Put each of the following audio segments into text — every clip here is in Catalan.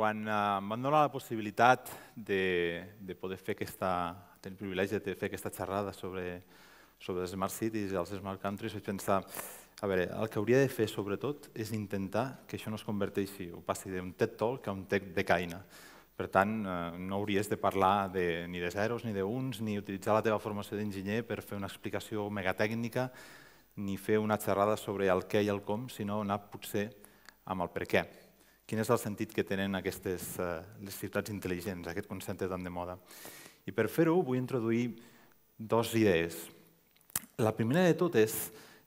Quan eh, em van donar la possibilitat de, de poder fer aquesta, tenir el privilegi de fer aquesta xerrada sobre, sobre els Smart Cities i els Smart Countries, vaig pensar, a veure, el que hauria de fer sobretot és intentar que això no es converteixi o passi d'un TED Talk a un TED de caïna. Per tant, eh, no hauries de parlar de, ni de zeros ni de uns, ni utilitzar la teva formació d'enginyer per fer una explicació megatècnica, ni fer una xerrada sobre el què i el com, sinó anar potser amb el per què. Quin és el sentit que tenen aquestes eh, les ciutats intel·ligents, aquest concepte tan de moda? I per fer-ho vull introduir dues idees. La primera de totes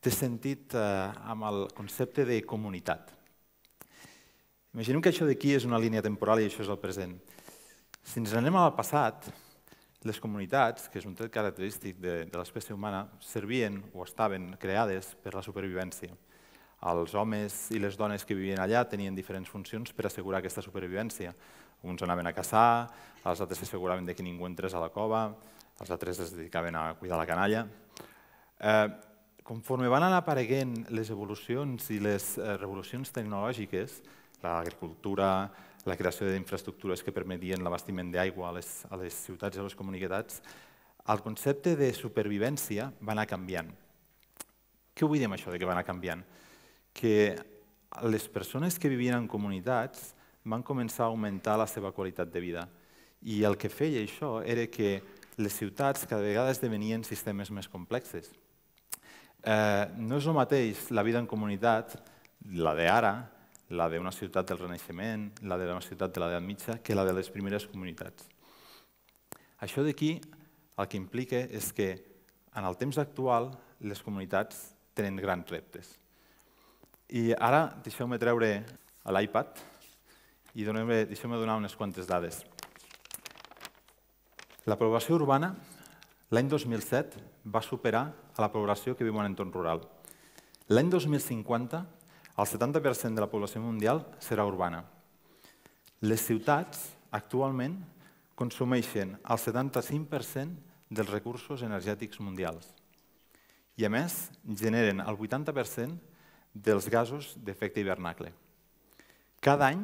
té sentit eh, amb el concepte de comunitat. Imaginem que això d'aquí és una línia temporal i això és el present. Si ens anem al passat, les comunitats, que és un tret característic de, de l'espècie humana, servien o estaven creades per la supervivència. Els homes i les dones que vivien allà tenien diferents funcions per assegurar aquesta supervivència. Uns anaven a caçar, els altres s'asseguraven que ningú entrés a la cova, els altres es dedicaven a cuidar la canalla. Eh, conforme van anar apareguent les evolucions i les eh, revolucions tecnològiques, l'agricultura, la creació d'infraestructures que permetien l'abastiment d'aigua a, les, a les ciutats i a les comunitats, el concepte de supervivència va anar canviant. Què vull dir amb això de que va anar canviant? que les persones que vivien en comunitats van començar a augmentar la seva qualitat de vida. I el que feia això era que les ciutats cada vegada esdevenien sistemes més complexes. Eh, no és el mateix la vida en comunitat, la d'ara, la d'una ciutat del Renaixement, la d'una ciutat de l'edat mitja, que la de les primeres comunitats. Això d'aquí el que implica és que en el temps actual les comunitats tenen grans reptes. I ara deixeu-me treure l'iPad i deixeu-me donar unes quantes dades. La població urbana l'any 2007 va superar a la població que viu en entorn rural. L'any 2050, el 70% de la població mundial serà urbana. Les ciutats, actualment, consumeixen el 75% dels recursos energètics mundials. I, a més, generen el 80% dels gasos d'efecte hivernacle. Cada any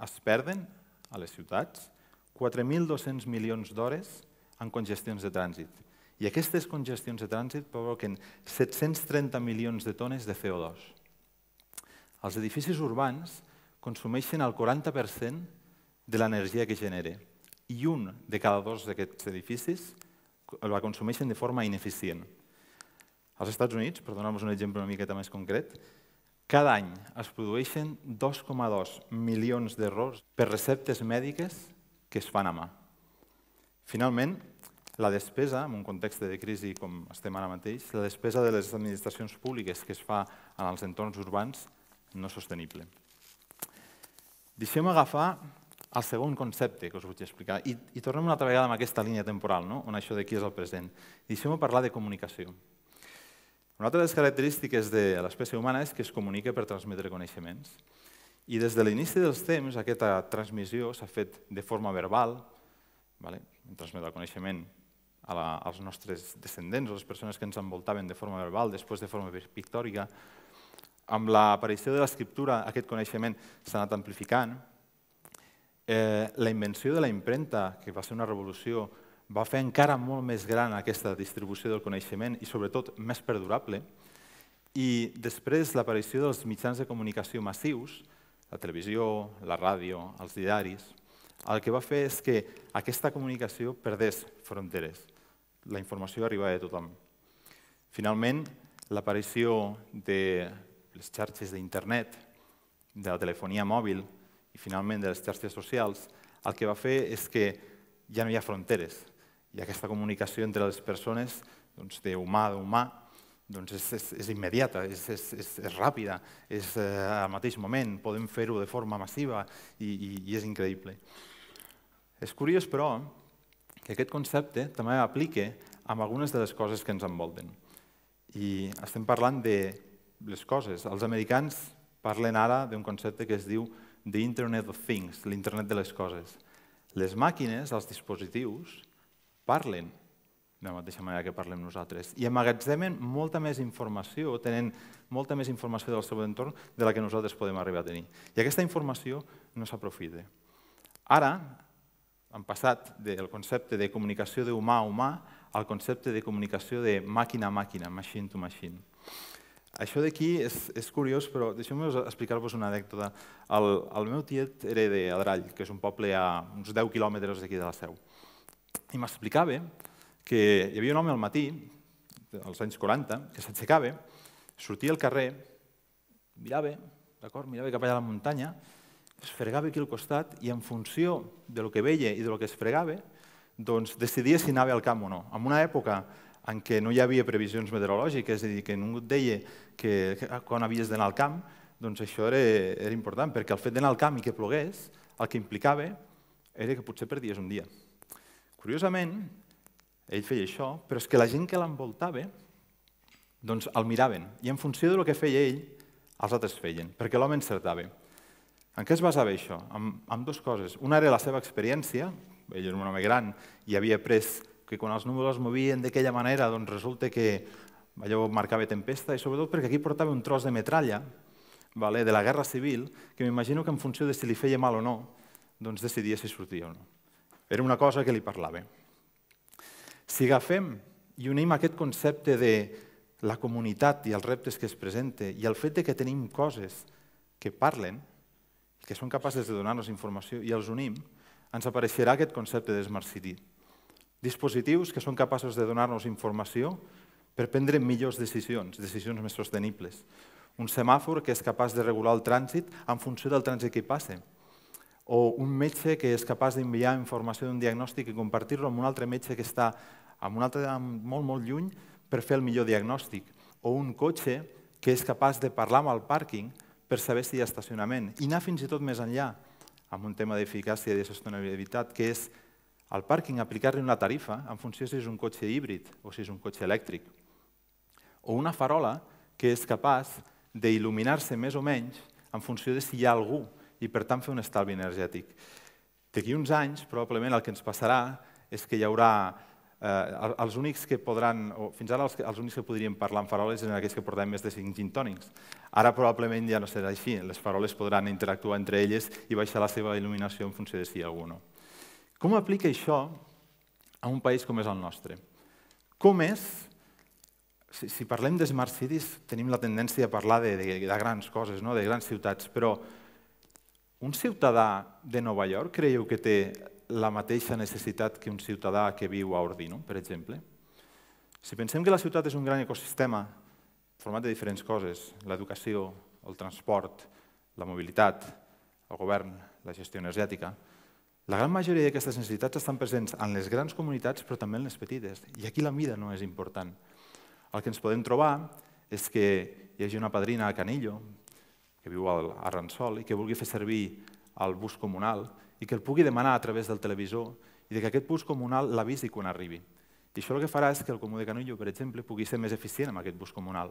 es perden a les ciutats 4.200 milions d'hores en congestions de trànsit. I aquestes congestions de trànsit provoquen 730 milions de tones de CO2. Els edificis urbans consumeixen el 40% de l'energia que genera i un de cada dos d'aquests edificis la consumeixen de forma ineficient. Als Estats Units, per donar-vos un exemple una miqueta més concret, cada any es produeixen 2,2 milions d'errors per receptes mèdiques que es fan a mà. Finalment, la despesa, en un context de crisi com estem ara mateix, la despesa de les administracions públiques que es fa en els entorns urbans no és sostenible. Deixem agafar el segon concepte que us vull explicar i, i tornem una altra vegada amb aquesta línia temporal, no? on això d'aquí és el present. Deixem-ho parlar de comunicació. Una altra de les característiques de l'espècie humana és que es comunica per transmetre coneixements. I des de l'inici dels temps aquesta transmissió s'ha fet de forma verbal, vale? transmetre el coneixement a la, als nostres descendents, a les persones que ens envoltaven de forma verbal, després de forma pictòrica. Amb l'aparició de l'escriptura aquest coneixement s'ha anat amplificant. Eh, la invenció de la impremta, que va ser una revolució va fer encara molt més gran aquesta distribució del coneixement i sobretot més perdurable. I després l'aparició dels mitjans de comunicació massius, la televisió, la ràdio, els diaris, el que va fer és que aquesta comunicació perdés fronteres. La informació arribava a tothom. Finalment, l'aparició de les xarxes d'internet, de la telefonia mòbil i finalment de les xarxes socials, el que va fer és que ja no hi ha fronteres, i aquesta comunicació entre les persones doncs, d'humà a humà doncs és, és, és immediata, és, és, és, és ràpida, és eh, al mateix moment, podem fer-ho de forma massiva i, i, i és increïble. És curiós, però, que aquest concepte també aplica amb algunes de les coses que ens envolten. I estem parlant de les coses. Els americans parlen ara d'un concepte que es diu The Internet of Things, l'Internet de les coses. Les màquines, els dispositius, parlen de la mateixa manera que parlem nosaltres i amagatzemen molta més informació, tenen molta més informació del seu entorn de la que nosaltres podem arribar a tenir. I aquesta informació no s'aprofita. Ara, han passat del concepte de comunicació de humà a humà al concepte de comunicació de màquina a màquina, machine to machine. Això d'aquí és, és curiós, però deixeu-me explicar-vos una anècdota. El, el meu tiet era d'Adrall, que és un poble a uns 10 quilòmetres d'aquí de la Seu i m'explicava que hi havia un home al matí, als anys 40, que s'aixecava, sortia al carrer, mirava, d'acord, mirava cap allà a la muntanya, es fregava aquí al costat i en funció de lo que veia i de lo que es fregava, doncs decidia si anava al camp o no. En una època en què no hi havia previsions meteorològiques, és a dir, que ningú et deia que, que ah, quan havies d'anar al camp, doncs això era, era important, perquè el fet d'anar al camp i que plogués, el que implicava era que potser perdies un dia. Curiosament, ell feia això, però és que la gent que l'envoltava doncs el miraven i en funció del que feia ell, els altres feien, perquè l'home encertava. En què es basava això? En, en dues coses. Una era la seva experiència, ell era un home gran i havia après que quan els números es movien d'aquella manera, doncs resulta que allò marcava tempesta, i sobretot perquè aquí portava un tros de metralla vale, de la Guerra Civil, que m'imagino que en funció de si li feia mal o no, doncs decidia si sortia o no. Era una cosa que li parlava. Si agafem i unim aquest concepte de la comunitat i els reptes que es presenta i el fet de que tenim coses que parlen, que són capaces de donar-nos informació i els unim, ens apareixerà aquest concepte de Smart City. Dispositius que són capaços de donar-nos informació per prendre millors decisions, decisions més sostenibles. Un semàfor que és capaç de regular el trànsit en funció del trànsit que hi passa, o un metge que és capaç d'enviar informació d'un diagnòstic i compartir-lo amb un altre metge que està amb un altre molt, molt lluny per fer el millor diagnòstic, o un cotxe que és capaç de parlar amb el pàrquing per saber si hi ha estacionament, i anar fins i tot més enllà amb un tema d'eficàcia i de sostenibilitat, que és al pàrquing aplicar-li una tarifa en funció si és un cotxe híbrid o si és un cotxe elèctric. O una farola que és capaç d'il·luminar-se més o menys en funció de si hi ha algú i per tant fer un estalvi energètic. D'aquí uns anys, probablement el que ens passarà és que hi haurà eh, els únics que podran, o fins ara els, els únics que podríem parlar amb faroles eren aquells que portem més de 5 gintònics. Ara probablement ja no serà així, les faroles podran interactuar entre elles i baixar la seva il·luminació en funció de si hi ha algú no. Com aplica això a un país com és el nostre? Com és si, si parlem de smart cities, tenim la tendència a parlar de, de, de grans coses, no? de grans ciutats, però un ciutadà de Nova York creieu que té la mateixa necessitat que un ciutadà que viu a Ordino, per exemple? Si pensem que la ciutat és un gran ecosistema format de diferents coses, l'educació, el transport, la mobilitat, el govern, la gestió energètica, la gran majoria d'aquestes necessitats estan presents en les grans comunitats però també en les petites. I aquí la mida no és important. El que ens podem trobar és que hi hagi una padrina a Canillo, que viu al, a i que vulgui fer servir el bus comunal i que el pugui demanar a través del televisor i que aquest bus comunal l'avisi quan arribi. I això el que farà és que el comú de Canullo, per exemple, pugui ser més eficient amb aquest bus comunal.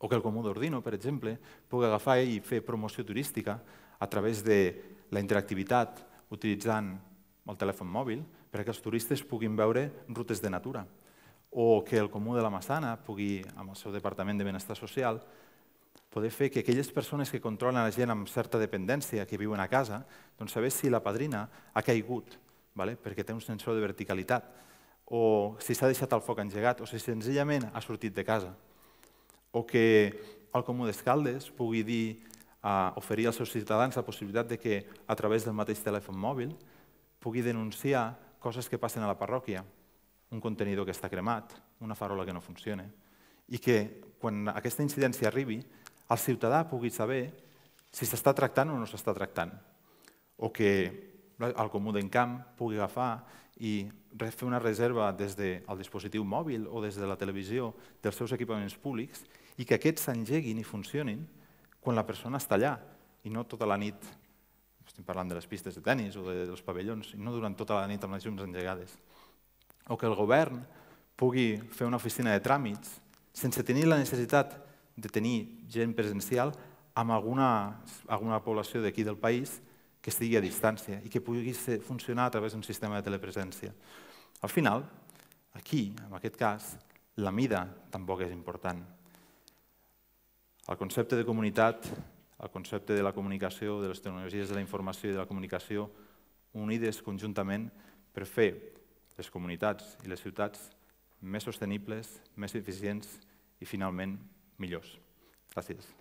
O que el comú d'Ordino, per exemple, pugui agafar i fer promoció turística a través de la interactivitat utilitzant el telèfon mòbil perquè els turistes puguin veure rutes de natura. O que el comú de la Massana pugui, amb el seu Departament de Benestar Social, poder fer que aquelles persones que controlen la gent amb certa dependència, que viuen a casa, doncs saber si la padrina ha caigut, vale? perquè té un sensor de verticalitat, o si s'ha deixat el foc engegat, o si senzillament ha sortit de casa. O que el Comú d'Escaldes pugui dir, a oferir als seus ciutadans la possibilitat de que a través del mateix telèfon mòbil pugui denunciar coses que passen a la parròquia, un contenidor que està cremat, una farola que no funciona, i que quan aquesta incidència arribi el ciutadà pugui saber si s'està tractant o no s'està tractant, o que el comú d'encamp pugui agafar i fer una reserva des del dispositiu mòbil o des de la televisió dels seus equipaments públics i que aquests s'engeguin i funcionin quan la persona està allà i no tota la nit, estem parlant de les pistes de tennis o dels pavellons, i no durant tota la nit amb les llums engegades. O que el govern pugui fer una oficina de tràmits sense tenir la necessitat de tenir gent presencial amb alguna, alguna població d'aquí del país que estigui a distància i que pugui ser, funcionar a través d'un sistema de telepresència. Al final, aquí, en aquest cas, la mida tampoc és important. El concepte de comunitat, el concepte de la comunicació, de les tecnologies de la informació i de la comunicació unides conjuntament per fer les comunitats i les ciutats més sostenibles, més eficients i, finalment, millors. Gracias.